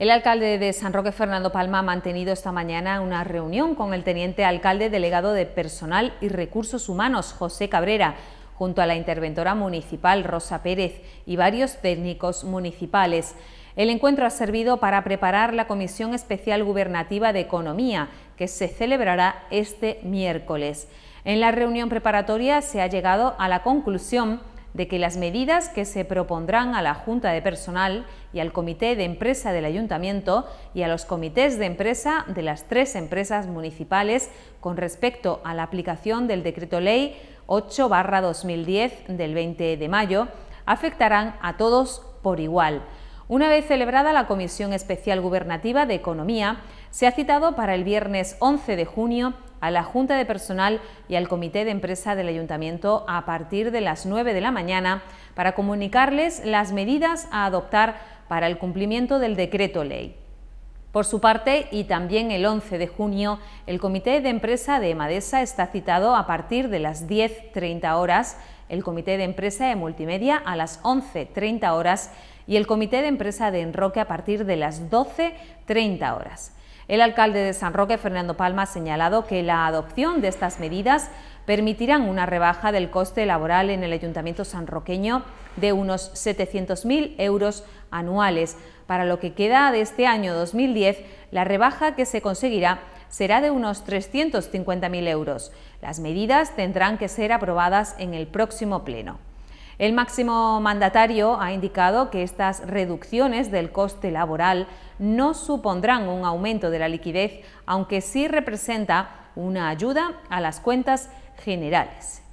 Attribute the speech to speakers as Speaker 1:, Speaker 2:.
Speaker 1: El alcalde de San Roque, Fernando Palma, ha mantenido esta mañana una reunión con el teniente alcalde delegado de Personal y Recursos Humanos, José Cabrera, junto a la interventora municipal, Rosa Pérez, y varios técnicos municipales. El encuentro ha servido para preparar la Comisión Especial Gubernativa de Economía, que se celebrará este miércoles. En la reunión preparatoria se ha llegado a la conclusión de que las medidas que se propondrán a la Junta de Personal y al Comité de Empresa del Ayuntamiento y a los comités de empresa de las tres empresas municipales con respecto a la aplicación del Decreto Ley 8-2010 del 20 de mayo afectarán a todos por igual. Una vez celebrada la Comisión Especial Gubernativa de Economía, se ha citado para el viernes 11 de junio a la Junta de Personal y al Comité de Empresa del Ayuntamiento a partir de las 9 de la mañana para comunicarles las medidas a adoptar para el cumplimiento del decreto ley. Por su parte, y también el 11 de junio, el Comité de Empresa de Emadesa está citado a partir de las 10.30 horas, el Comité de Empresa de Multimedia a las 11.30 horas y el Comité de Empresa de Enroque a partir de las 12.30 horas. El alcalde de San Roque, Fernando Palma, ha señalado que la adopción de estas medidas permitirán una rebaja del coste laboral en el Ayuntamiento sanroqueño de unos 700.000 euros anuales. Para lo que queda de este año 2010, la rebaja que se conseguirá será de unos 350.000 euros. Las medidas tendrán que ser aprobadas en el próximo Pleno. El máximo mandatario ha indicado que estas reducciones del coste laboral no supondrán un aumento de la liquidez, aunque sí representa una ayuda a las cuentas generales.